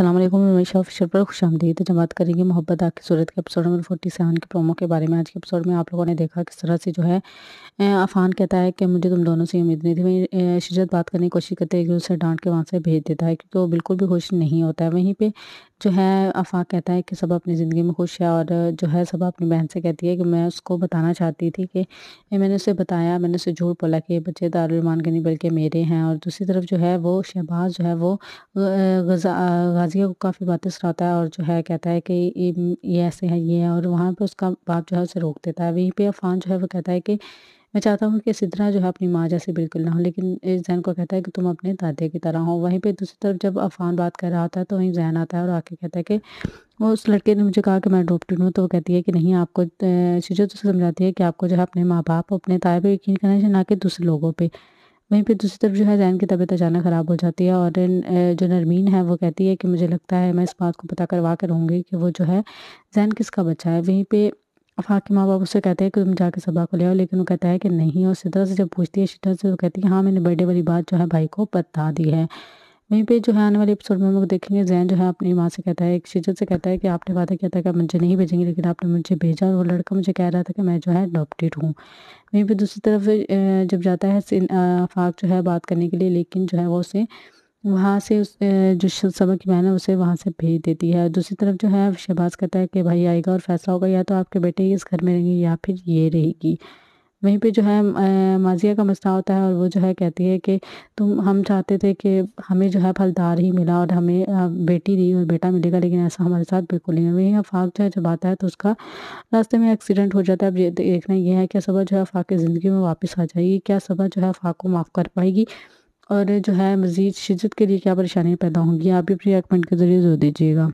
अल्लाम रमेशा ऑफिशियल पर खुश जब जमात करेंगे मोहब्बत आपकी सूरत के एपिसोड नंबर फोर्टी सेवन के प्रोमो के बारे में आज के एपिसोड में आप लोगों ने देखा किस तरह से जो है अफान कहता है कि मुझे तुम दोनों से उम्मीद नहीं थी वहीं शिजत बात करने की कोशिश करते हैं एक दूसरे डांट के वहाँ से भेज देता है क्योंकि वो बिल्कुल भी खुश नहीं होता है वहीं पर जो है आफाक कहता है कि सब अपनी ज़िंदगी में खुश है और जो है सब अपनी बहन से कहती है कि मैं उसको बताना चाहती थी कि मैंने उसे बताया मैंने उसे झूठ बोला कि ये बच्चे दारुलमान के नहीं बल्कि मेरे हैं और दूसरी तरफ जो है वो शहबाज जो है वो गाजिया को काफ़ी बातें सुनाता है और जो है कहता है कि ये ऐसे हैं ये है और वहाँ पर उसका बाप जो है उसे रोक देता है वहीं पर अफान जो है वो कहता है कि मैं चाहता हूँ कि सिद्धरा जो है अपनी माँ जैसे बिल्कुल ना हो लेकिन जैन को कहता है कि तुम अपने दादे की तरह हो वहीं पर दूसरी तरफ जब अफान बात कर रहा होता है तो वहीं जहन आता है और आके कहता है कि वो उस लड़के ने मुझे कहा कि मैं अडोप्टेड हूँ तो वो कहती है कि नहीं आपको शिजो तो समझाती है कि आपको जो है अपने माँ बाप अपने ताए पर यकीन करना चाहिए ना कि दूसरे लोगों पर वहीं पर दूसरी तरफ जो है जैन की तबीयत अचानक ख़राब हो जाती है और जो नरमीन है वो कहती है कि मुझे लगता है मैं इस बात को पता करवा कर रहूँगी कि वो जो है जैन किसका बच्चा है वहीं पर माँ बाप उससे कहते हैं कि तुम जाके सबा को ले आओ लेकिन वो कहता है कि नहीं और सीधा से जब पूछती है सीधा से वो कहती है हाँ मैंने बर्थडे वाली बात जो है भाई को बता दी है वहीं पे जो है आने वाले एपिसोड में हम लोग देखेंगे जैन जो है अपनी माँ से कहता है एक शिजत से कहता है कि आपने वादा किया था कि आप मुझे नहीं भेजेंगे लेकिन आपने मुझे भेजा और वो लड़का मुझे कह रहा था कि मैं जो है अडोप्टेड हूँ वहीं पर दूसरी तरफ जब जाता है फाक जो है बात करने के लिए लेकिन जो है वो उसे वहाँ से उस जो सबक की बहन है उसे वहाँ से भेज देती है दूसरी तरफ जो है शहबाज कहता है कि भाई आएगा और फैसला होगा या तो आपके बेटे इस घर में रहेंगे या फिर ये रहेगी वहीं पे जो है माजिया का मसला होता है और वो जो है कहती है कि तुम हम चाहते थे कि हमें जो है फलदार ही मिला और हमें बेटी दी और बेटा मिलेगा लेकिन ऐसा हमारे साथ बिल्कुल नहीं है वहीं अफाक जो है जब आता है तो उसका रास्ते में एक्सीडेंट हो जाता है अब ये देखना यह है कि सबा जो है अफाक की ज़िंदगी में वापस आ जाएगी क्या सबा जो है अफाक को माफ़ कर पाएगी और जो है मज़ीद शिजत के लिए क्या परेशानियाँ पैदा होंगी आप भी अपनी कमेंट के ज़रिए ज़ोर दीजिएगा